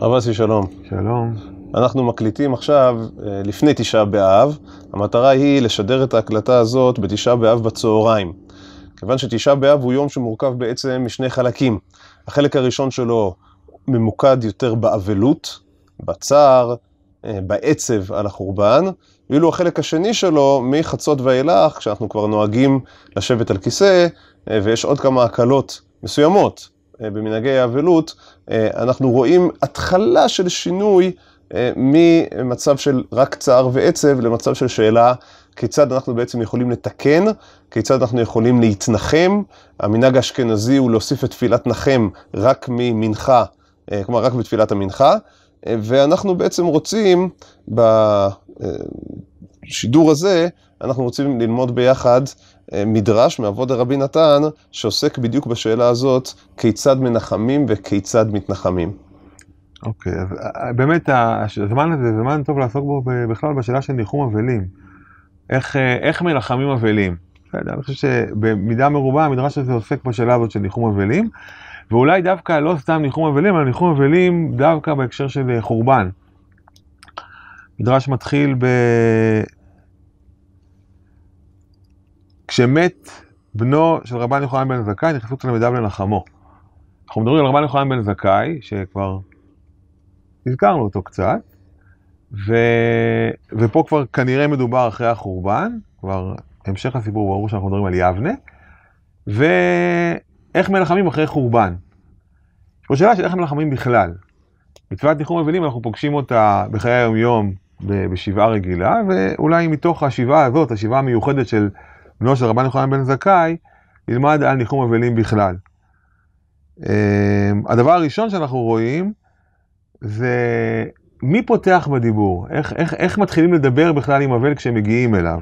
הרב אסי, שלום. שלום. אנחנו מקליטים עכשיו אה, לפני תשעה באב. המטרה היא לשדר את ההקלטה הזאת בתשעה באב בצהריים. כיוון שתשעה באב הוא יום שמורכב בעצם משני חלקים. החלק הראשון שלו ממוקד יותר באבלות, בצער, אה, בעצב על החורבן, ואילו החלק השני שלו, מחצות ואילך, כשאנחנו כבר נוהגים לשבת על כיסא, אה, ויש עוד כמה הקלות מסוימות במנהגי האבלות, אה, אנחנו רואים התחלה של שינוי אה, ממצב של רק צער ועצב למצב של שאלה כיצד אנחנו בעצם יכולים לתקן, כיצד אנחנו יכולים להתנחם. המנהג האשכנזי הוא להוסיף את תפילת נחם רק ממנחה, אה, כלומר רק בתפילת המנחה, ואנחנו בעצם רוצים בשידור הזה, אנחנו רוצים ללמוד ביחד אה, מדרש מעבוד הרבי נתן, שעוסק בדיוק בשאלה הזאת, כיצד מנחמים וכיצד מתנחמים. אוקיי, okay, אז אה, אה, באמת הזמן הזה זמן טוב לעסוק בו בכלל בשאלה של ניחום אבלים. איך, איך מנחמים אבלים? אני חושב שבמידה מרובה המדרש הזה עוסק בשאלה הזאת של ניחום אבלים, ואולי דווקא לא סתם ניחום אבלים, אלא ניחום אבלים דווקא בהקשר של חורבן. מדרש מתחיל ב... כשמת בנו של רבן יוחנן בן זכאי, נכנסו תלמידיו לנחמו. אנחנו מדברים על רבן יוחנן בן זכאי, שכבר הזכרנו אותו קצת, ו... ופה כבר כנראה מדובר אחרי החורבן, כבר המשך הסיפור ברור שאנחנו מדברים על יבנה, ואיך מלחמים אחרי חורבן. יש פה שאלה של איך מלחמים בכלל. מצוות ניחום אבלים, אנחנו פוגשים אותה בחיי היום-יום בשבעה רגילה, ואולי מתוך השבעה הזאת, השבעה המיוחדת של בנו של רבן יוחנן בן זכאי, ילמד על ניחום אבלים בכלל. אמ, הדבר הראשון שאנחנו רואים זה מי פותח בדיבור, איך, איך, איך מתחילים לדבר בכלל עם אבל כשמגיעים אליו.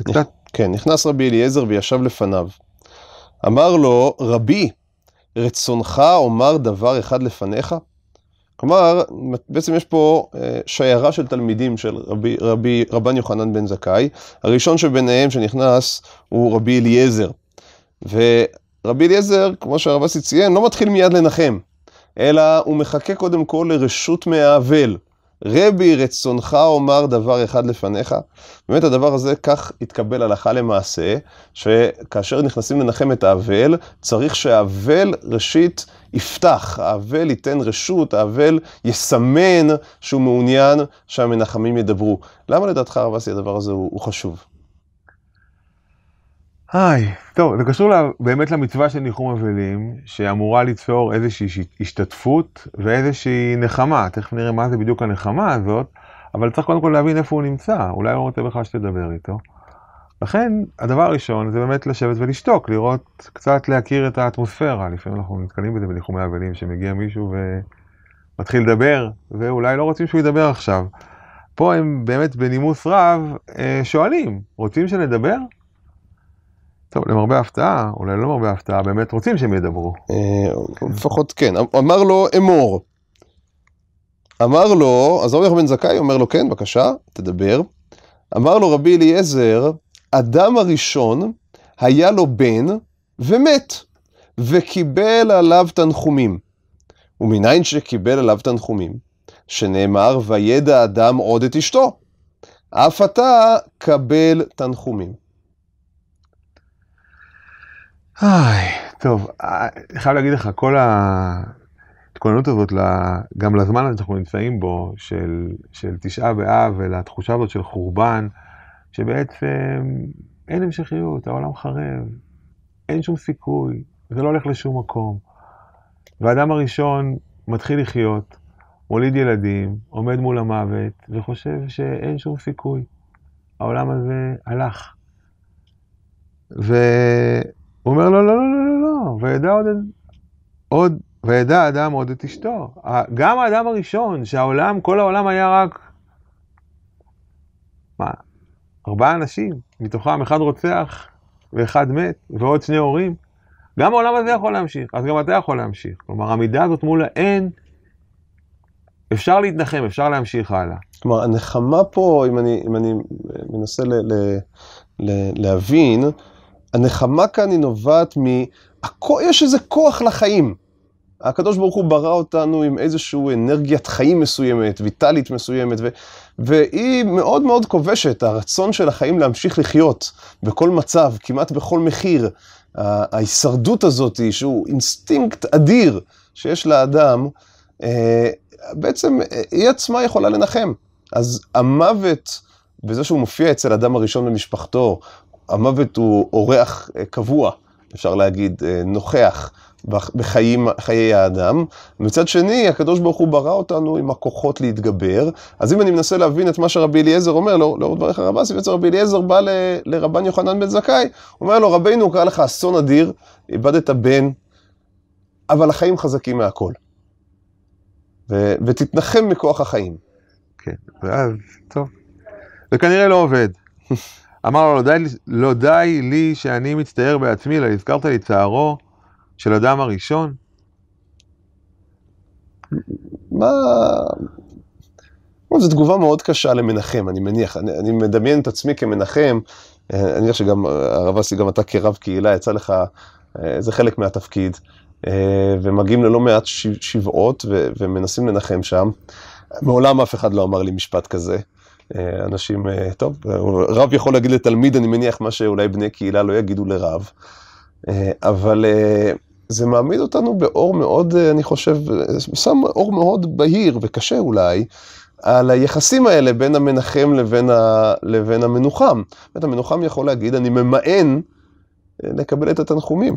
נכ... קצת... כן, נכנס רבי אליעזר וישב לפניו. אמר לו, רבי, רצונך אומר דבר אחד לפניך? כלומר, בעצם יש פה אה, שיירה של תלמידים של רבי, רבי, רבן יוחנן בן זכאי. הראשון שביניהם שנכנס הוא רבי אליעזר. ורבי אליעזר, כמו שהרב אסי ציין, לא מתחיל מיד לנחם, אלא הוא מחכה קודם כל לרשות מהאבל. רבי, רצונך אומר דבר אחד לפניך. באמת הדבר הזה כך התקבל הלכה למעשה, שכאשר נכנסים לנחם את האבל, צריך שהאבל ראשית יפתח, האבל ייתן רשות, האבל יסמן שהוא מעוניין שהמנחמים ידברו. למה לדעתך, הרב אסי הדבר הזה הוא, הוא חשוב? היי, טוב, זה קשור לה, באמת למצווה של ניחום אבלים, שאמורה ליצור איזושהי השתתפות ואיזושהי נחמה. תכף נראה מה זה בדיוק הנחמה הזאת, אבל צריך קודם כל להבין איפה הוא נמצא, אולי הוא לא רוצה בכלל שתדבר איתו. לכן, הדבר הראשון זה באמת לשבת ולשתוק, לראות, קצת להכיר את האטמוספירה. לפעמים אנחנו נתקלים בזה בניחומי אבלים, שמגיע מישהו ומתחיל לדבר, ואולי לא רוצים שהוא ידבר עכשיו. פה הם באמת בנימוס רב אה, שואלים, רוצים שנדבר? טוב, למרבה ההפתעה, אולי לא למרבה ההפתעה, באמת רוצים שהם ידברו. אה, לפחות כן. אמר לו אמור. אמר לו, אז רבי בן זכאי אומר לו, כן, בבקשה, תדבר. אמר לו רבי אליעזר, אדם הראשון היה לו בן ומת, וקיבל עליו תנחומים. ומניין שקיבל עליו תנחומים? שנאמר, וידע אדם עוד את אשתו. אף אתה קבל תנחומים. איי, טוב, אני אה, חייב להגיד לך, כל ההתכוננות הזאת, גם לזמן הזה שאנחנו נמצאים בו, של, של תשעה באב, ולתחושה הזאת של חורבן, שבעצם אין המשכיות, העולם חרב, אין שום סיכוי, זה לא הולך לשום מקום. והאדם הראשון מתחיל לחיות, מוליד ילדים, עומד מול המוות, וחושב שאין שום סיכוי. העולם הזה הלך. ו... הוא אומר לא, לא, לא, לא, לא, לא, וידע עוד, עוד, וידע אדם עוד את אשתו. גם האדם הראשון, שהעולם, כל העולם היה רק, מה, ארבעה אנשים, מתוכם אחד רוצח ואחד מת, ועוד שני הורים. גם העולם הזה יכול להמשיך, אז גם אתה יכול להמשיך. כלומר, המידה הזאת מול האין, אפשר להתנחם, אפשר להמשיך הלאה. כלומר, הנחמה פה, אם אני, אם אני מנסה ל, ל, ל, להבין, הנחמה כאן היא נובעת מ... הכ... יש איזה כוח לחיים. הקדוש ברוך הוא ברא אותנו עם איזושהי אנרגיית חיים מסוימת, ויטלית מסוימת, ו... והיא מאוד מאוד כובשת, הרצון של החיים להמשיך לחיות בכל מצב, כמעט בכל מחיר. ההישרדות הזאת, שהוא אינסטינקט אדיר שיש לאדם, אה, בעצם אה, היא עצמה יכולה לנחם. אז המוות, בזה שהוא מופיע אצל אדם הראשון במשפחתו, המוות הוא אורח אה, קבוע, אפשר להגיד, אה, נוכח בחיים, חיי האדם. מצד שני, הקדוש ברוך הוא ברא אותנו עם הכוחות להתגבר. אז אם אני מנסה להבין את מה שרבי אליעזר אומר, לאור לא דבריך רב אסי, בעצם רבי אליעזר בא ל, לרבן יוחנן בן זכאי, אומר לו, רבינו, קרה לך אסון אדיר, איבדת בן, אבל החיים חזקים מהכל. ו, ותתנחם מכוח החיים. כן, ואז, טוב. זה כנראה לא עובד. אמר לו, לא די, לא די לי שאני מצטער בעצמי, אלא הזכרת לי צערו של אדם הראשון? מה... זו תגובה מאוד קשה למנחם, אני מניח. אני, אני מדמיין את עצמי כמנחם. אה, אני מניח שגם, אה, הרב אסי, גם אתה כרב קהילה, יצא לך, אה, זה חלק מהתפקיד. ומגיעים ללא מעט שבעות ומנסים לנחם שם. מעולם אף אחד לא אמר לי משפט כזה. אה, אנשים, אה, טוב, אה, רב יכול להגיד לתלמיד, אני מניח, מה שאולי בני קהילה לא יגידו לרב, אבל זה מעמיד אותנו באור מאוד, אני חושב, שם אור מאוד בהיר וקשה אולי, על היחסים האלה בין המנחם לבין, ה, לבין המנוחם. זאת אומרת, המנוחם יכול להגיד, אני ממאן לקבל את התנחומים.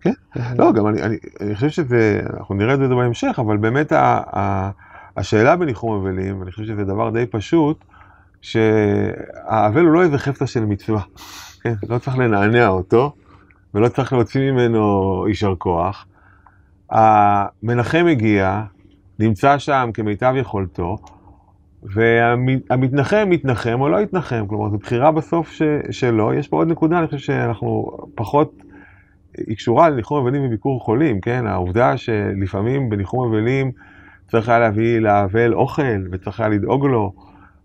כן, לא, גם אני, אני, אני חושב שזה, אנחנו נראה את זה בהמשך, אבל באמת ה... ה השאלה בניחום אבלים, ואני חושב שזה דבר די פשוט, שהאבל הוא לא איזה חפצה של מצווה, כן? לא צריך לנענע אותו, ולא צריך להוציא ממנו יישר כוח. המנחם הגיע, נמצא שם כמיטב יכולתו, והמתנחם מתנחם או לא יתנחם, כלומר זו בחירה בסוף ש, שלו. יש פה עוד נקודה, אני חושב שאנחנו פחות, היא קשורה לניחום אבלים וביקור חולים, כן? העובדה שלפעמים בניחום אבלים... צריך היה להביא לאבל אוכל, וצריך היה לדאוג לו.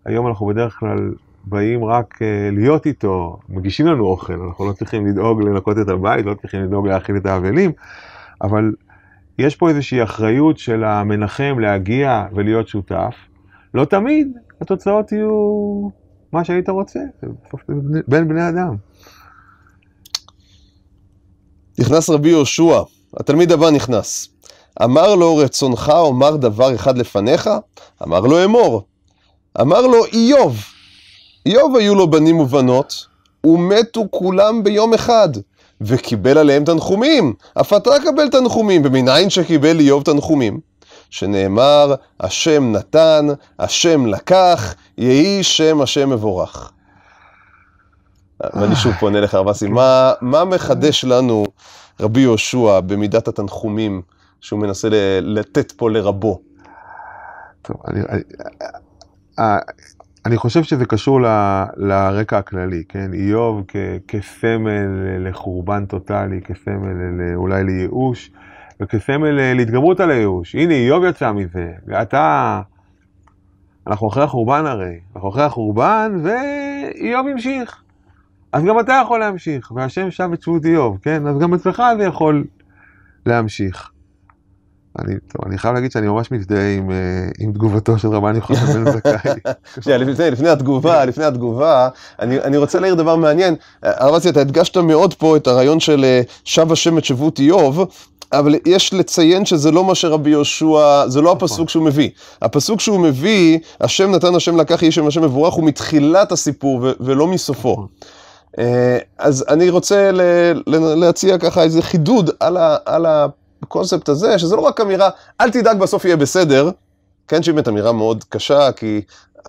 היום אנחנו בדרך כלל באים רק אה, להיות איתו, מגישים לנו אוכל, אנחנו לא צריכים לדאוג לנקות את הבית, לא צריכים לדאוג להאכיל את האבלים, אבל יש פה איזושהי אחריות של המנחם להגיע ולהיות שותף. לא תמיד התוצאות יהיו מה שהיית רוצה, בין בני אדם. נכנס רבי יהושע, התלמיד הבא נכנס. אמר לו, רצונך אומר דבר אחד לפניך? אמר לו, אמור. אמר לו, איוב. איוב היו לו בנים ובנות, ומתו כולם ביום אחד, וקיבל עליהם תנחומים. אף אתה קבל תנחומים, ומניין שקיבל איוב תנחומים? שנאמר, השם נתן, השם לקח, יהי שם השם מבורך. ואני שוב פונה לך, הרב מה מחדש לנו רבי יהושע במידת התנחומים שהוא מנסה לתת פה לרבו. טוב, אני, אני, אה, אני חושב שזה קשור ל, לרקע הכללי, כן? איוב כ, כסמל לחורבן טוטאלי, כסמל לא, אולי לייאוש, וכסמל להתגברות על הייאוש. הנה, איוב יצא מזה, ואתה... אנחנו אחרי החורבן הרי, אנחנו אחרי החורבן, ואיוב המשיך. אז גם אתה יכול להמשיך, והשם שם את שבות איוב, כן? אז גם אצלך זה יכול להמשיך. אני, טוב, אני חייב להגיד שאני ממש מזדהה עם, אה, עם תגובתו של רבן יוחנן בן זכאי. שנייה, לפני, לפני התגובה, כן. לפני התגובה, אני, אני רוצה להעיר דבר מעניין. אה, הרב אסי, אתה הדגשת מאוד פה את הרעיון של אה, שב השם את שבות איוב, אבל יש לציין שזה לא מה שרבי יהושע, זה לא נכון. הפסוק שהוא מביא. הפסוק שהוא מביא, השם נתן השם לקח יהיה שם השם מבורך, הוא מתחילת הסיפור ולא מסופו. נכון. אז אני רוצה להציע ככה איזה חידוד על ה... הקונספט הזה, שזה לא רק אמירה, אל תדאג בסוף יהיה בסדר, כן שהיא באמת אמירה מאוד קשה, כי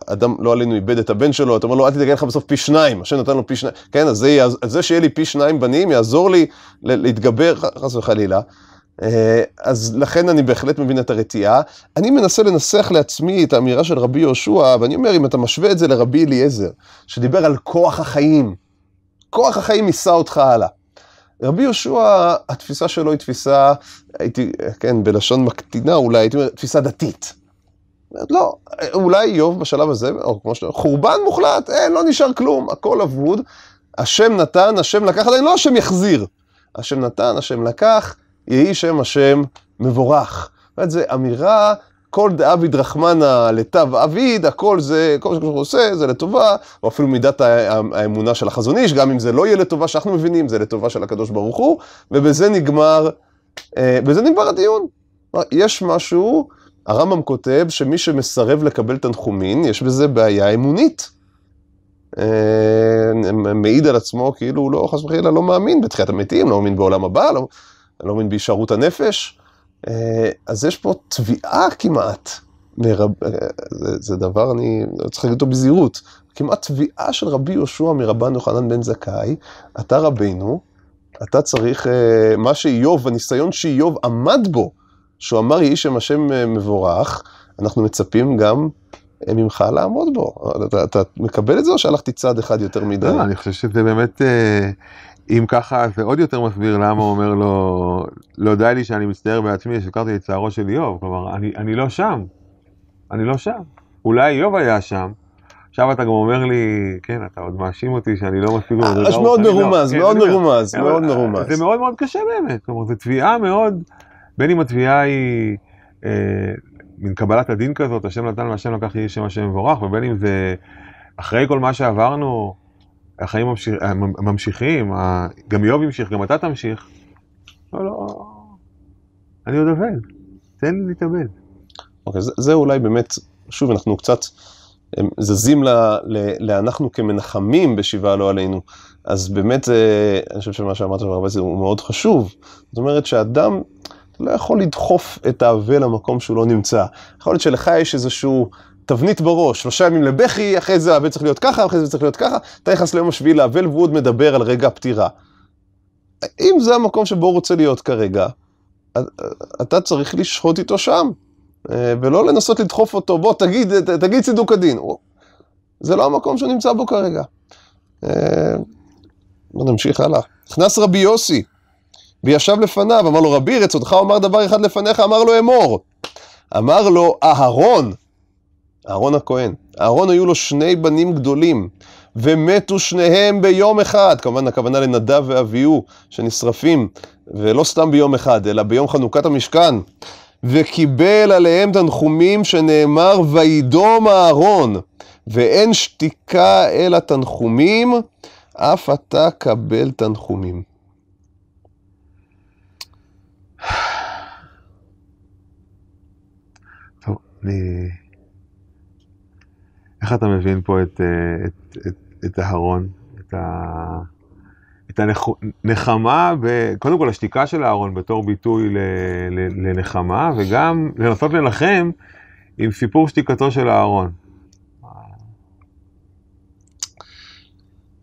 אדם, לא עלינו, איבד את הבן שלו, אתה אומר לו, אל תדאג, אין לך בסוף פי שניים, השם נתן לו פי שניים, כן, אז זה, יעז, זה שיהיה לי פי שניים בנים יעזור לי להתגבר, חס וחלילה. אה, אז לכן אני בהחלט מבין את הרתיעה. אני מנסה לנסח לעצמי את האמירה של רבי יהושע, ואני אומר, אם אתה משווה את זה לרבי אליעזר, שדיבר על כוח החיים, כוח החיים יישא אותך הלאה. רבי יהושע, התפיסה שלו היא תפיסה, הייתי, כן, בלשון מקטינה אולי, הייתי אומר, תפיסה דתית. לא, אולי איוב בשלב הזה, או כמו שאתה חורבן מוחלט, אין, אה, לא נשאר כלום, הכל אבוד. השם נתן, השם לקח, עדיין לא השם יחזיר. השם נתן, השם לקח, יהי שם השם מבורך. זאת אומרת, זו אמירה כל דאביד רחמנה לתו אביד, הכל זה, כל מה שהוא עושה זה לטובה, או אפילו מידת האמונה של החזון איש, גם אם זה לא יהיה לטובה שאנחנו מבינים, זה לטובה של הקדוש ברוך הוא, ובזה נגמר, אה, בזה נגמר הדיון. יש משהו, הרמב"ם כותב שמי שמסרב לקבל תנחומין, יש בזה בעיה אמונית. אה, מעיד על עצמו כאילו הוא לא, חס וחלילה, לא מאמין בתחיית המתים, לא מאמין בעולם הבא, לא, לא מאמין בהישארות הנפש. אה, אז יש פה תביעה כמעט, מרב... אה, זה, זה דבר, אני צריך להגיד אותו בזהירות, כמעט תביעה של רבי יהושע מרבן יוחנן בן זכאי, אתה רבינו, אתה צריך, אה, מה שאיוב, הניסיון שאיוב עמד בו, שהוא אמר יהי שם השם מבורך, אנחנו מצפים גם ממך לעמוד בו. אתה, אתה מקבל את זה או שהלכתי צעד אחד יותר מדי? לא, אני חושב שזה באמת אם ככה, זה עוד יותר מסביר למה הוא אומר לו, לא די לי שאני מצטער בעצמי ששקרתי את צערו של איוב. כלומר, אני, אני לא שם. אני לא שם. אולי איוב היה שם. עכשיו אתה גם אומר לי, כן, אתה עוד מאשים אותי שאני לא מספיק במדרגה אה, לא, מאוד לא- מרומז, כן, מאוד מרומז, מאוד מרומז. זה מאוד מאוד קשה באמת. כלומר, זו תביעה מאוד, בין אם התביעה היא... אה, מין קבלת הדין כזאת, השם נתן והשם לקח יהיה שם השם מבורך, ובין אם זה אחרי כל מה שעברנו, החיים ממשיך, אה, ממשיכים, גם איוב ימשיך, גם אתה תמשיך. לא, לא, אני עוד עובד, תן לי להתאבד. אוקיי, okay, זה, זה אולי באמת, שוב, אנחנו קצת זזים ל, ל, לאנחנו כמנחמים בשבעה לא עלינו. אז באמת, אה, אני חושב שמה שאמרת הרבה זה הוא מאוד חשוב. זאת אומרת שאדם לא יכול לדחוף את האבל למקום שהוא לא נמצא. יכול להיות שלך יש איזשהו תבנית בראש, שלושה ימים לבכי, אחרי זה האבל צריך להיות ככה, אחרי זה צריך להיות ככה, אתה נכנס ליום השביעי לאבל והוא עוד מדבר על רגע הפטירה. אם זה המקום שבו הוא רוצה להיות כרגע, אה, אתה צריך לשהות איתו שם, אה, ולא לנסות לדחוף אותו, בוא תגיד, תגיד צידוק הדין. זה לא המקום שהוא נמצא בו כרגע. אה, בוא נמשיך הלאה. נכנס רבי יוסי, וישב לפניו, אמר לו, רבי, רצונך אומר דבר אחד לפניך, אמר לו, אמור. אמר לו, אהרון, אהרון הכהן. אהרון היו לו שני בנים גדולים, ומתו שניהם ביום אחד. כמובן, הכוונה לנדב ואביהו, שנשרפים, ולא סתם ביום אחד, אלא ביום חנוכת המשכן. וקיבל עליהם תנחומים שנאמר, וידום אהרון, ואין שתיקה אלא תנחומים, אף אתה קבל תנחומים. טוב, אני... איך אתה מבין פה את, אה, את, את, את אהרון, את, ה, את הנחמה, ב, קודם כל השתיקה של אהרון בתור ביטוי ל, ל, לנחמה, וגם לנסות לנחם עם סיפור שתיקתו של אהרון.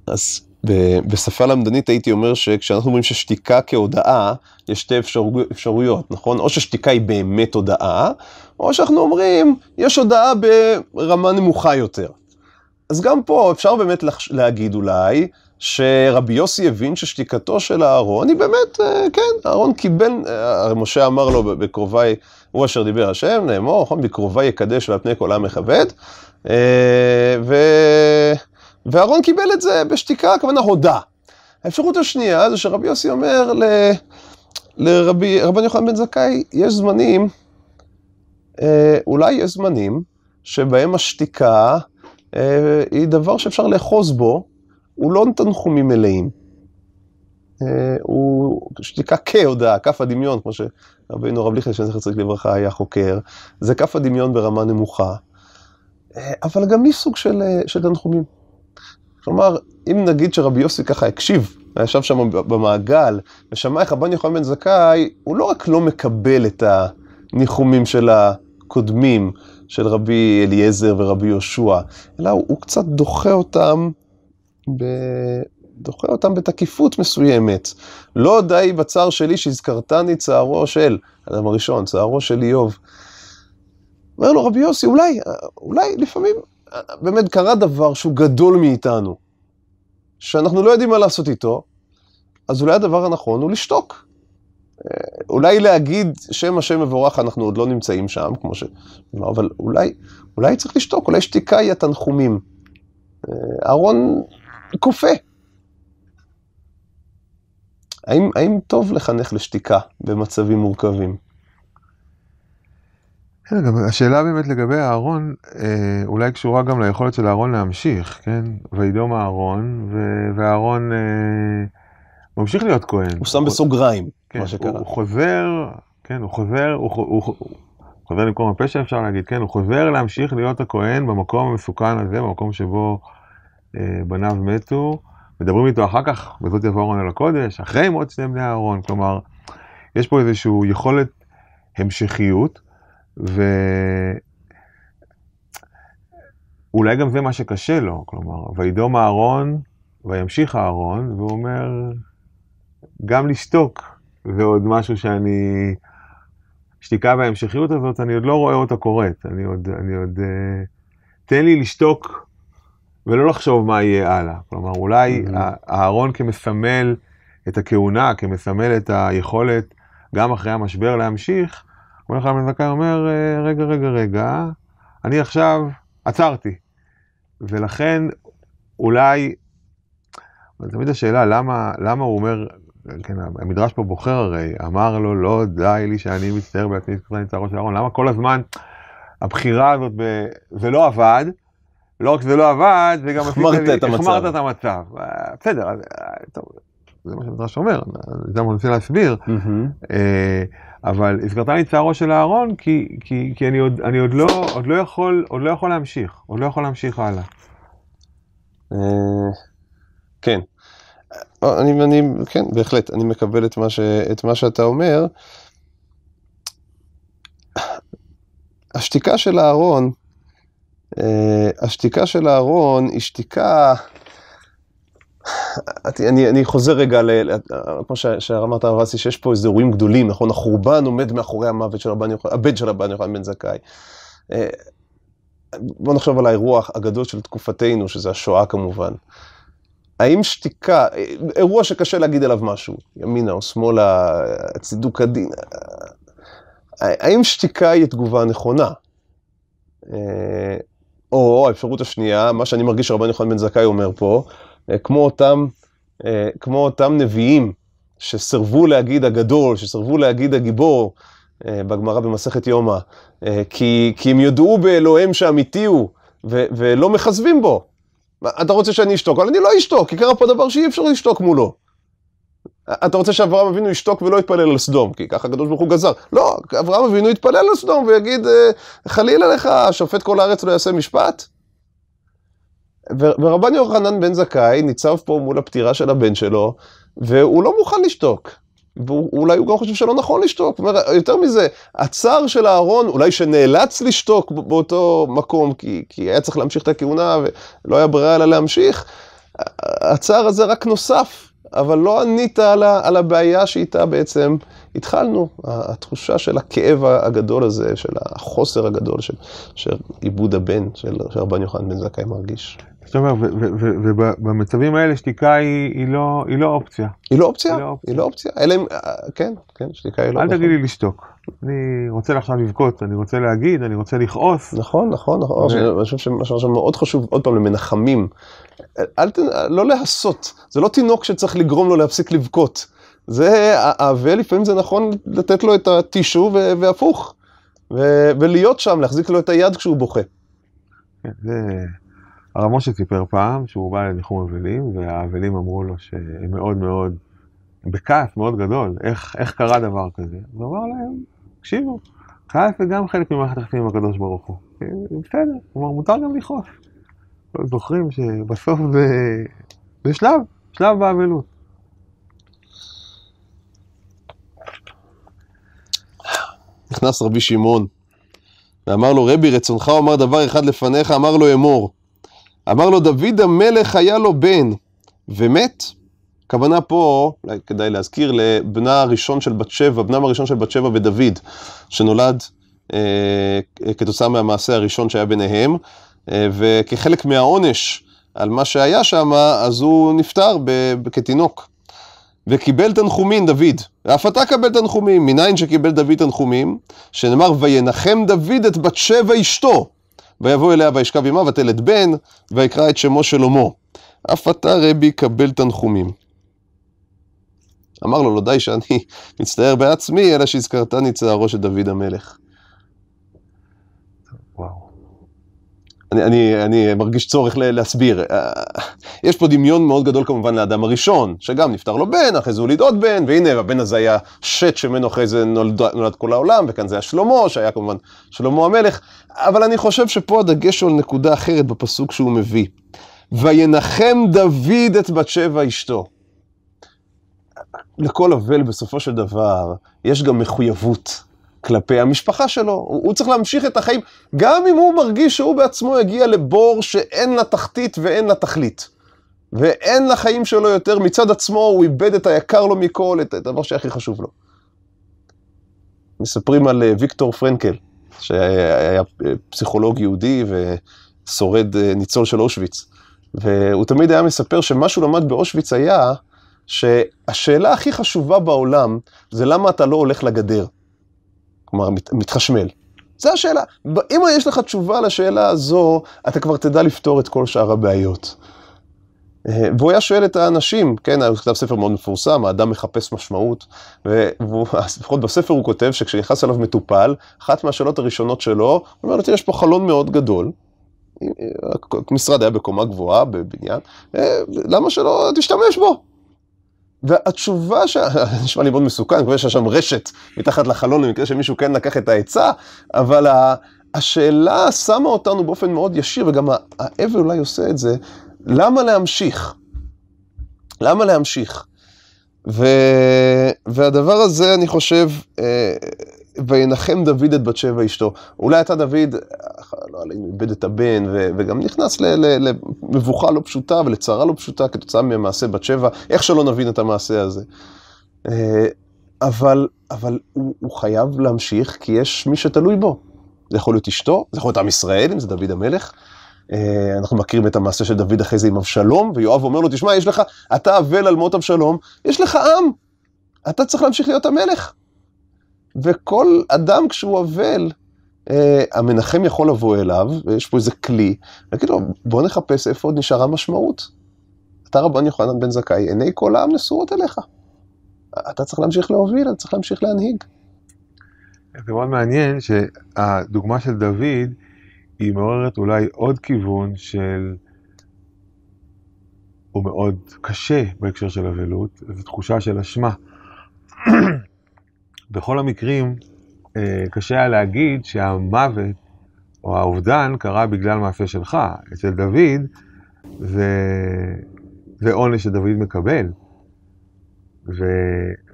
אז ב- בשפה למדנית הייתי אומר שכשאנחנו אומרים ששתיקה כהודעה, יש שתי אפשרו, אפשרויות, נכון? או ששתיקה היא באמת הודעה, או שאנחנו אומרים, יש הודעה ברמה נמוכה יותר. אז גם פה אפשר באמת להגיד אולי, שרבי יוסי הבין ששתיקתו של אהרון היא באמת, אה, כן, אהרון קיבל, אה, הרי משה אמר לו בקרובי, הוא אשר דיבר השם, לאמור, נכון, בקרובי יקדש ועל פני כל עם יכבד. אה, ו... ואהרון קיבל את זה בשתיקה, הכוונה הודה. האפשרות השנייה זה שרבי יוסי אומר ל... לרבי יוחנן בן זכאי, יש זמנים אה, אולי יש זמנים שבהם השתיקה אה, היא דבר שאפשר לאחוז בו, הוא לא תנחומים מלאים. אה, הוא שתיקה כהודעה, כף הדמיון, כמו שרבינו הרב ליכטנשטיין, זכר צריך לברכה, היה חוקר, זה כף הדמיון ברמה נמוכה, אה, אבל גם היא סוג של, אה, של תנחומים. כלומר, אם נגיד שרבי יוסי ככה הקשיב, ישב שם במעגל, ושמע איך רבן יוחנן בן זכאי, הוא לא רק לא מקבל את הניחומים של ה... קודמים של רבי אליעזר ורבי יהושע, אלא הוא, הוא קצת דוחה אותם, ב... דוחה אותם בתקיפות מסוימת. לא די בצער שלי שהזכרתני צערו של, האדם הראשון, צערו של איוב. אומר לו רבי יוסי, אולי, אולי לפעמים באמת קרה דבר שהוא גדול מאיתנו, שאנחנו לא יודעים מה לעשות איתו, אז אולי הדבר הנכון הוא לשתוק. אולי להגיד שם השם מבורך, אנחנו עוד לא נמצאים שם, כמו ש... אבל אולי, אולי צריך לשתוק, אולי שתיקה היא התנחומים. אה, אהרון כופה. האם, האם טוב לחנך לשתיקה במצבים מורכבים? כן, גם השאלה באמת לגבי אהרון, אה, אולי קשורה גם ליכולת של אהרון להמשיך, כן? וידום אהרון, ואהרון אה, ממשיך להיות כהן. הוא שם בסוגריים. כן, מה שקרה. הוא, הוא חוזר, כן, הוא חוזר, הוא, הוא, הוא חוזר למקום הפשע אפשר להגיד, כן, הוא חוזר להמשיך להיות הכהן במקום המסוכן הזה, במקום שבו אה, בניו מתו. מדברים איתו אחר כך, וזאת יבוא אהרון אל הקודש, אחרי מות שני בני אהרון, כלומר, יש פה איזושהי יכולת המשכיות, ואולי גם זה מה שקשה לו, כלומר, וידום אהרון, וימשיך אהרון, והוא אומר, גם לשתוק ועוד משהו שאני... שתיקה וההמשכיות הזאת, אני עוד לא רואה אותה קורית. אני עוד... אני עוד uh, תן לי לשתוק ולא לחשוב מה יהיה הלאה. כלומר, אולי mm-hmm. אהרון כמסמל את הכהונה, כמסמל את היכולת, גם אחרי המשבר, להמשיך, הוא הולך למזכאי ואומר, אה, רגע, רגע, רגע, אני עכשיו עצרתי. ולכן, אולי, תמיד השאלה, למה, למה הוא אומר כן, כן, המדרש פה בוחר הרי, אמר לו, לא די לי שאני מצטער בעצמי את כפיים צערו של אהרון, למה כל הזמן הבחירה הזאת, ב... זה לא עבד, לא רק שזה לא עבד, זה גם... החמרת את המצב. החמרת את המצב. אה, בסדר, אה, טוב, זה מה שהמדרש אומר, זה מה שאני רוצה להסביר, אה, אבל הזכרת לי צערו של אהרון, כי, כי, כי אני, עוד, אני עוד, לא, עוד, לא יכול, עוד לא יכול להמשיך, עוד לא יכול להמשיך הלאה. כן. אה, אני, אני, כן, בהחלט, אני מקבל את מה, ש, את מה שאתה אומר. השתיקה של אהרון, אה, השתיקה של אהרון היא שתיקה... אני, אני חוזר רגע, ל, כמו שאמרת הרב אסי, שיש פה איזה אירועים גדולים, נכון? החורבן עומד מאחורי המוות של רבן יוחנן, הבן של רבן יוחנן בן זכאי. אה, בוא נחשוב על האירוע הגדול של תקופתנו, שזה השואה כמובן. האם שתיקה, אירוע שקשה להגיד עליו משהו, ימינה או שמאלה, צידוק הדין, האם שתיקה היא התגובה הנכונה? אה, או האפשרות השנייה, מה שאני מרגיש שרבן יוחנן בן זכאי אומר פה, אה, כמו אותם, אה, כמו אותם נביאים שסרבו להגיד הגדול, שסרבו להגיד הגיבור, בגמרא במסכת יומא, כי, כי הם ידעו באלוהים שאמיתי הוא, ולא מכזבים בו. אתה רוצה שאני אשתוק, אבל אני לא אשתוק, כי קרה פה דבר שאי אפשר לשתוק מולו. אתה רוצה שאברהם אבינו ישתוק ולא יתפלל על סדום, כי ככה הקדוש ברוך הוא גזר. לא, אברהם אבינו יתפלל על סדום ויגיד, אה, חלילה לך, שופט כל הארץ לא יעשה משפט. ורבן יוחנן בן זכאי ניצב פה מול הפטירה של הבן שלו, והוא לא מוכן לשתוק. ואולי הוא גם חושב שלא נכון לשתוק. אומר, יותר מזה, הצער של אהרון, אולי שנאלץ לשתוק באותו מקום, כי, כי היה צריך להמשיך את הכהונה ולא היה ברירה אלא להמשיך, הצער הזה רק נוסף, אבל לא ענית על, ה, על הבעיה שאיתה בעצם התחלנו. התחושה של הכאב הגדול הזה, של החוסר הגדול של, של עיבוד הבן, של רבן יוחנן בן זכאי מרגיש. זאת אומרת, ובמצבים האלה שתיקה היא, היא, לא, היא לא אופציה. היא לא אופציה? היא לא אופציה. לא אלה אה, הם, כן, כן, שתיקה היא לא אופציה. אל תגידי לשתוק. אני רוצה עכשיו לבכות, אני רוצה להגיד, אני רוצה לכעוס. נכון, נכון, נכון. אני חושב שמה שעכשיו מאוד חשוב, עוד פעם, למנחמים. אל ת... לא להסות. זה לא תינוק שצריך לגרום לו להפסיק לבכות. זה, האבל, לפעמים זה נכון לתת לו את הטישו והפוך. ולהיות שם, להחזיק לו את היד כשהוא בוכה. כן, זה... הרב משה סיפר פעם שהוא בא לניחום אבלים, והאבלים אמרו לו שהם מאוד מאוד, בכעס מאוד גדול, איך, איך קרה דבר כזה? הוא אמר להם, תקשיבו, כעס זה גם חלק ממערכת היחסים עם הקדוש ברוך הוא. בסדר, כלומר מותר גם לכעוס. זוכרים שבסוף זה, זה שלב, שלב באבלות. נכנס רבי שמעון ואמר לו, רבי, רצונך אומר דבר אחד לפניך, אמר לו אמור. אמר לו, דוד המלך היה לו בן, ומת. הכוונה פה, אולי כדאי להזכיר, לבנה הראשון של בת שבע, בנם הראשון של בת שבע ודוד, שנולד אה, כתוצאה מהמעשה הראשון שהיה ביניהם, אה, וכחלק מהעונש על מה שהיה שם, אז הוא נפטר ב- כתינוק. וקיבל תנחומים, דוד, ואף אתה קבל תנחומים, מניין שקיבל דוד תנחומים, שנאמר, וינחם דוד את בת שבע אשתו. ויבוא אליה וישכב עמה ותלד בן, ויקרא את שמו שלמה. אף אתה רבי קבל תנחומים. אמר לו, לא די שאני מצטער בעצמי, אלא שהזכרתני צערו של דוד המלך. אני, אני, אני מרגיש צורך להסביר. אה, יש פה דמיון מאוד גדול כמובן לאדם הראשון, שגם נפטר לו בן, אחרי זה הוליד עוד בן, והנה הבן הזה היה שט שמנו אחרי זה נולד, נולד כל העולם, וכאן זה היה שלמה, שהיה כמובן שלמה המלך, אבל אני חושב שפה הדגש הוא על נקודה אחרת בפסוק שהוא מביא. וינחם דוד את בת שבע אשתו. לכל אבל בסופו של דבר יש גם מחויבות. כלפי המשפחה שלו. הוא, הוא צריך להמשיך את החיים, גם אם הוא מרגיש שהוא בעצמו הגיע לבור שאין לה תחתית ואין לה תכלית. ואין לחיים שלו יותר, מצד עצמו הוא איבד את היקר לו מכל, את הדבר שהכי חשוב לו. מספרים על אה, ויקטור פרנקל, שהיה אה, פסיכולוג יהודי ושורד אה, ניצול של אושוויץ. והוא תמיד היה מספר שמה שהוא למד באושוויץ היה שהשאלה הכי חשובה בעולם זה למה אתה לא הולך לגדר. כלומר, מת, מתחשמל. זו השאלה. אם יש לך תשובה לשאלה הזו, אתה כבר תדע לפתור את כל שאר הבעיות. אה, והוא היה שואל את האנשים, כן, הוא כתב ספר מאוד מפורסם, האדם מחפש משמעות, ולפחות בספר הוא כותב שכשנכנס אליו מטופל, אחת מהשאלות הראשונות שלו, הוא אומר לו, תראה, יש פה חלון מאוד גדול, המשרד אה, אה, היה בקומה גבוהה בבניין, למה שלא תשתמש בו? והתשובה, ש... נשמע לי מאוד מסוכן, אני מקווה שיש שם רשת מתחת לחלון במקרה שמישהו כן לקח את העצה, אבל ה... השאלה שמה אותנו באופן מאוד ישיר, וגם האבל אולי עושה את זה, למה להמשיך? למה להמשיך? ו... והדבר הזה, אני חושב, אה... וינחם דוד את בת שבע אשתו. אולי אתה, דוד, לא עלינו, איבד את הבן, ו, וגם נכנס למבוכה לא פשוטה ולצרה לא פשוטה כתוצאה ממעשה בת שבע, איך שלא נבין את המעשה הזה. אה, אבל, אבל הוא, הוא חייב להמשיך, כי יש מי שתלוי בו. זה יכול להיות אשתו, זה יכול להיות עם ישראל, אם זה דוד המלך. אה, אנחנו מכירים את המעשה של דוד אחרי זה עם אבשלום, ויואב אומר לו, תשמע, יש לך, אתה אבל על מות אבשלום, יש לך עם, אתה צריך להמשיך להיות המלך. וכל אדם כשהוא אבל, אה, המנחם יכול לבוא אליו, ויש פה איזה כלי, ולהגיד לו, בוא נחפש איפה עוד נשארה משמעות. אתה רבן יוחנן בן זכאי, עיני כל העם נשואות אליך. אתה צריך להמשיך להוביל, אתה צריך להמשיך להנהיג. זה מאוד מעניין שהדוגמה של דוד היא מעוררת אולי עוד כיוון של... הוא מאוד קשה בהקשר של אבלות, זו תחושה של אשמה. בכל המקרים, אה, קשה היה להגיד שהמוות או האובדן קרה בגלל מעשה שלך. אצל דוד זה, זה עונש שדוד מקבל. ו,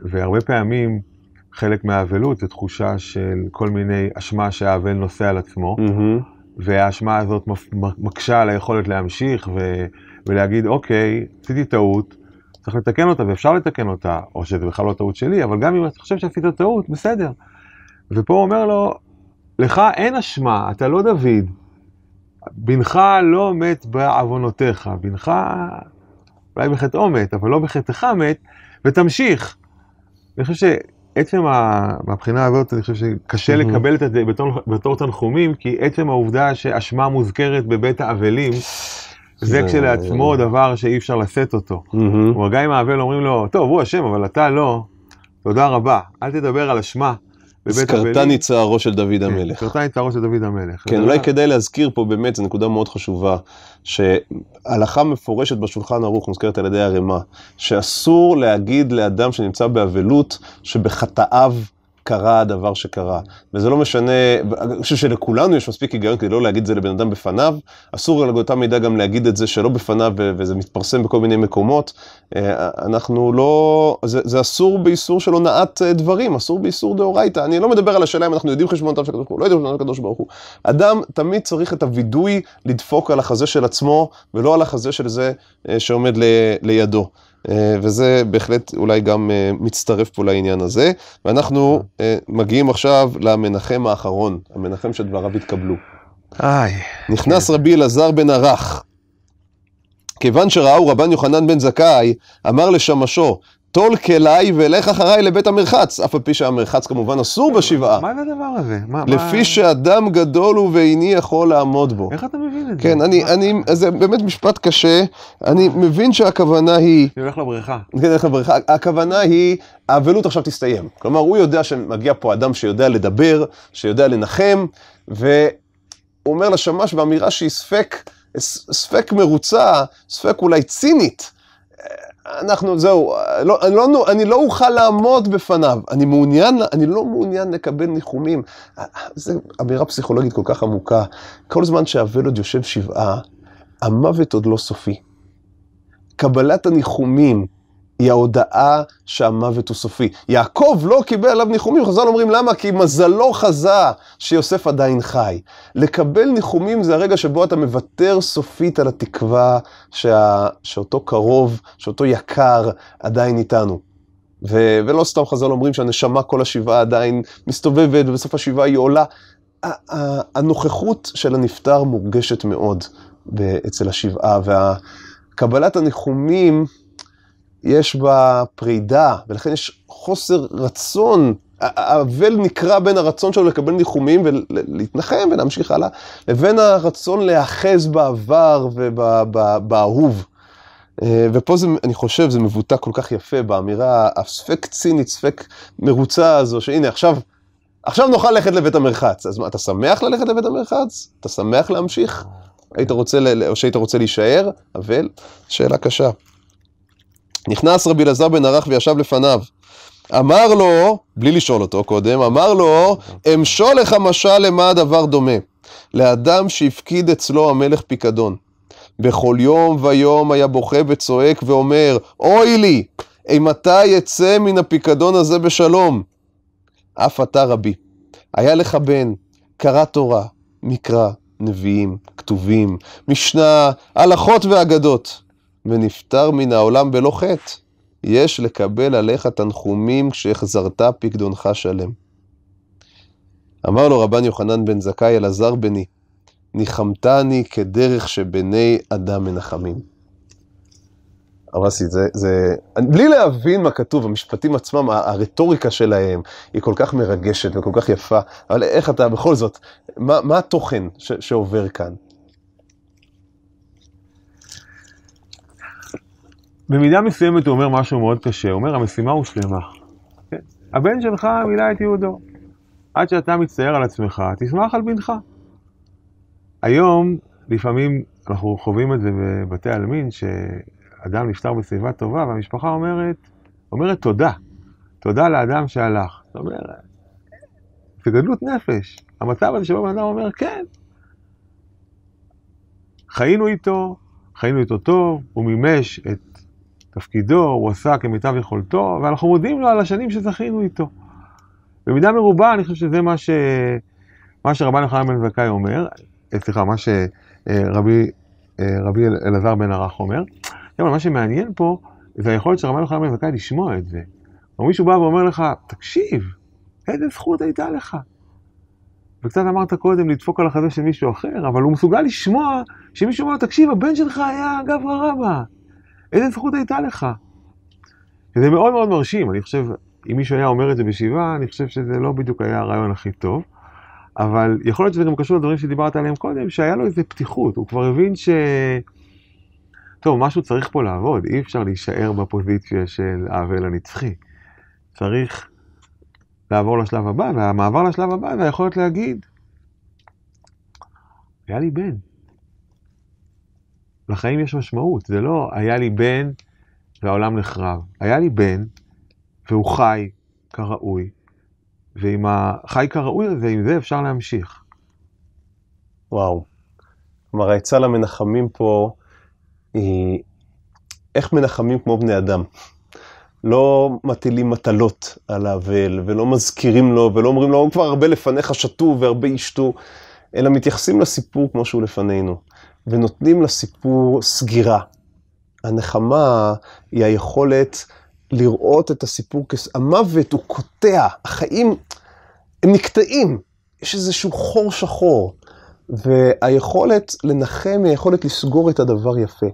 והרבה פעמים חלק מהאבלות זה תחושה של כל מיני אשמה שהאבל נושא על עצמו, mm-hmm. והאשמה הזאת מקשה על היכולת להמשיך ו, ולהגיד, אוקיי, עשיתי טעות, צריך לתקן אותה ואפשר לתקן אותה, או שזה בכלל לא טעות שלי, אבל גם אם אתה חושב שעשית טעות, בסדר. ופה הוא אומר לו, לך אין אשמה, אתה לא דוד. בנך לא מת בעוונותיך, בנך אולי בחטאו מת, אבל לא בחטאך מת, ותמשיך. אני חושב שעצם, ה... מהבחינה הזאת, אני חושב שקשה mm-hmm. לקבל את זה בתור, בתור תנחומים, כי עצם העובדה שאשמה מוזכרת בבית האבלים, זה כשלעצמו דבר שאי אפשר לשאת אותו. Mm-hmm. הוא גם עם האבל אומרים לו, טוב, הוא אשם, אבל אתה לא, תודה רבה, אל תדבר על אשמה. קרתני צערו של דוד כן, המלך. קרתני צערו של דוד המלך. כן, אולי כדאי להזכיר פה באמת, זו נקודה מאוד חשובה, שהלכה מפורשת בשולחן ערוך מוזכרת על ידי הרמ"א, שאסור להגיד לאדם שנמצא באבלות שבחטאיו קרה הדבר שקרה. וזה לא משנה, אני חושב שלכולנו יש מספיק היגיון כדי לא להגיד את זה לבן אדם בפניו. אסור על אותה מידה גם להגיד את זה שלא בפניו, וזה מתפרסם בכל מיני מקומות. אה, אנחנו לא, זה, זה אסור באיסור של הונאת אה, דברים, אסור באיסור דאורייתא. אני לא מדבר על השאלה אם אנחנו יודעים חשבונותיו של הקדוש ברוך הוא, לא יודעים חשבונותיו של הקדוש ברוך הוא. אדם תמיד צריך את הווידוי לדפוק על החזה של עצמו, ולא על החזה של זה אה, שעומד ל, לידו. אה, וזה בהחלט אולי גם אה, מצטרף פה לעניין הזה. ואנחנו אה, מגיעים עכשיו למנחם האחרון, המנחם שדבריו התקבלו. أي, נכנס רבי אלעזר בן ערך. כיוון שראהו רבן יוחנן בן זכאי, אמר לשמשו, טול כלאי ולך אחריי לבית המרחץ, אף על פי שהמרחץ כמובן אסור בשבעה. מה זה הדבר הזה? מה, לפי מה... שאדם גדול הוא ואיני יכול לעמוד בו. איך אתה מבין את כן, זה? אני, אני, זה באמת משפט קשה, אני מבין שהכוונה היא... אני הולך לבריכה. אני כן, הולך לבריכה, הכוונה היא, האבלות עכשיו תסתיים. כלומר, הוא יודע שמגיע פה אדם שיודע לדבר, שיודע לנחם, והוא אומר לשמש באמירה שהיא ספק, ספק מרוצה, ספק אולי צינית. אנחנו, זהו, לא, אני, לא, אני לא אוכל לעמוד בפניו, אני מעוניין, אני לא מעוניין לקבל ניחומים. זו אמירה פסיכולוגית כל כך עמוקה. כל זמן עוד יושב שבעה, המוות עוד לא סופי. קבלת הניחומים, היא ההודעה שהמוות הוא סופי. יעקב לא קיבל עליו ניחומים, חז"ל אומרים למה? כי מזלו חזה שיוסף עדיין חי. לקבל ניחומים זה הרגע שבו אתה מוותר סופית על התקווה שה... שאותו קרוב, שאותו יקר עדיין איתנו. ו... ולא סתם חז"ל אומרים שהנשמה כל השבעה עדיין מסתובבת, ובסוף השבעה היא עולה. הנוכחות של הנפטר מורגשת מאוד אצל השבעה, וקבלת וה... הניחומים... יש בה פרידה, ולכן יש חוסר רצון. האבל נקרע בין הרצון שלו לקבל ניחומים ולהתנחם ולהמשיך הלאה, לבין הרצון להיאחז בעבר ובאהוב. אה, ופה זה, אני חושב, זה מבוטא כל כך יפה באמירה הספק צינית, ספק מרוצה הזו, שהנה עכשיו, עכשיו נוכל ללכת לבית המרחץ. אז מה, אתה שמח ללכת לבית המרחץ? אתה שמח להמשיך? היית רוצה, או שהיית רוצה להישאר? אבל, שאלה קשה. נכנס רבי אלעזר בן ערך וישב לפניו. אמר לו, בלי לשאול אותו קודם, אמר לו, אמשול לך משל למה הדבר דומה? לאדם שהפקיד אצלו המלך פיקדון. בכל יום ויום היה בוכה וצועק ואומר, אוי לי, אימתי יצא מן הפיקדון הזה בשלום? אף אתה רבי, היה לך בן, קרא תורה, מקרא, נביאים, כתובים, משנה, הלכות ואגדות. ונפטר מן העולם בלא חטא. יש לקבל עליך תנחומים כשהחזרת פקדונך שלם. אמר לו רבן יוחנן בן זכאי, אלעזר בני, ניחמתני כדרך שבני אדם מנחמים. הרסי, זה, זה... בלי להבין מה כתוב, המשפטים עצמם, הרטוריקה שלהם היא כל כך מרגשת וכל כך יפה, אבל איך אתה בכל זאת, מה, מה התוכן ש, שעובר כאן? במידה מסוימת הוא אומר משהו מאוד קשה, הוא אומר המשימה הוא שלמה. כן? הבן שלך מילא את יהודו. עד שאתה מצטער על עצמך, תשמח על בנך. היום, לפעמים אנחנו חווים את זה בבתי עלמין, שאדם נפטר בשיבה טובה, והמשפחה אומרת, אומרת תודה. תודה לאדם שהלך. זאת אומרת, זה גדלות נפש. המצב הזה שבו בן אדם אומר, כן, חיינו איתו, חיינו איתו טוב, הוא מימש את תפקידו, הוא עשה כמיטב יכולתו, ואנחנו מודים לו על השנים שזכינו איתו. במידה מרובה, אני חושב שזה מה, ש... מה שרבן יוחנן בן זכאי אומר, אה, סליחה, מה שרבי אה, אה, רבי אל... אלעזר בן ערך אומר. כן, אבל מה שמעניין פה, זה היכולת של רבן יוחנן בן זכאי לשמוע את זה. או מישהו בא ואומר לך, תקשיב, איזה זכות הייתה לך? וקצת אמרת קודם לדפוק על החזה של מישהו אחר, אבל הוא מסוגל לשמוע שמישהו אומר לו, תקשיב, הבן שלך היה גברא רבא. איזה נפחות הייתה לך? זה מאוד מאוד מרשים, אני חושב, אם מישהו היה אומר את זה בשבעה, אני חושב שזה לא בדיוק היה הרעיון הכי טוב, אבל יכול להיות שזה גם קשור לדברים שדיברת עליהם קודם, שהיה לו איזה פתיחות, הוא כבר הבין ש... טוב, משהו צריך פה לעבוד, אי אפשר להישאר בפוזיציה של האבל הנצחי. צריך לעבור לשלב הבא, והמעבר לשלב הבא זה היכולת להגיד, היה לי בן, לחיים יש משמעות, זה לא היה לי בן והעולם נחרב. היה לי בן והוא חי כראוי, ועם החי כראוי הזה, עם זה אפשר להמשיך. וואו. כלומר, העצה למנחמים פה היא איך מנחמים כמו בני אדם. לא מטילים מטלות על האבל, ולא מזכירים לו, ולא אומרים לו, הוא כבר הרבה לפניך שתו והרבה ישתו, אלא מתייחסים לסיפור כמו שהוא לפנינו. ונותנים לסיפור סגירה. הנחמה היא היכולת לראות את הסיפור כס... המוות הוא קוטע, החיים הם נקטעים, יש איזשהו חור שחור. והיכולת לנחם היא היכולת לסגור את הדבר יפה.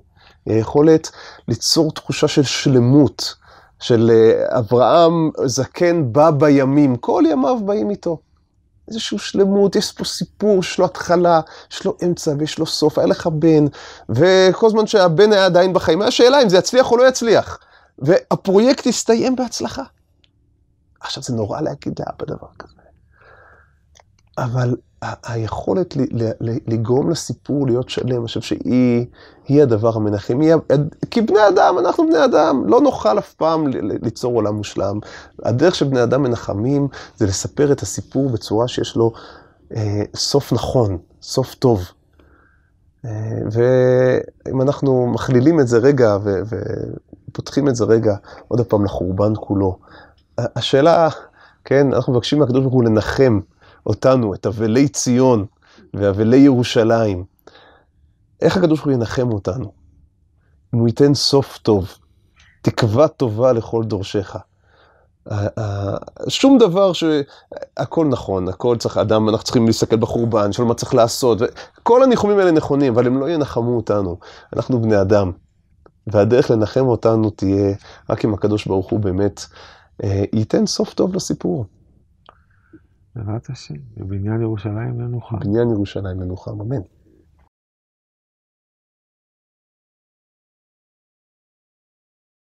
היא היכולת ליצור תחושה של שלמות, של אה, אברהם זקן בא בימים, כל ימיו באים איתו. איזושהי שלמות, יש פה סיפור, יש לו התחלה, יש לו אמצע ויש לו סוף, היה לך בן, וכל זמן שהבן היה עדיין בחיים, היה שאלה אם זה יצליח או לא יצליח. והפרויקט הסתיים בהצלחה. עכשיו, זה נורא להגיד דעה בדבר כזה, אבל היכולת לגרום לסיפור להיות שלם, אני חושב שהיא היא הדבר המנחם. היא, כי בני אדם, אנחנו בני אדם, לא נוכל אף פעם ליצור עולם מושלם. הדרך שבני אדם מנחמים זה לספר את הסיפור בצורה שיש לו אה, סוף נכון, סוף טוב. אה, ואם אנחנו מכלילים את זה רגע ו, ופותחים את זה רגע עוד פעם לחורבן כולו, השאלה, כן, אנחנו מבקשים מהקדוש ברוך הוא לנחם. אותנו, את אבלי ציון ואבלי ירושלים. איך הקדוש ברוך הוא ינחם אותנו? אם הוא ייתן סוף טוב, תקווה טובה לכל דורשיך. שום דבר ש... הכל נכון, הכל צריך, אדם, אנחנו צריכים להסתכל בחורבן, של מה צריך לעשות, כל הניחומים האלה נכונים, אבל הם לא ינחמו אותנו, אנחנו בני אדם. והדרך לנחם אותנו תהיה רק אם הקדוש ברוך הוא באמת אה, ייתן סוף טוב לסיפור. בעזרת השם, בבניין ירושלים מנוחה. בבניין ירושלים מנוחה, אמן.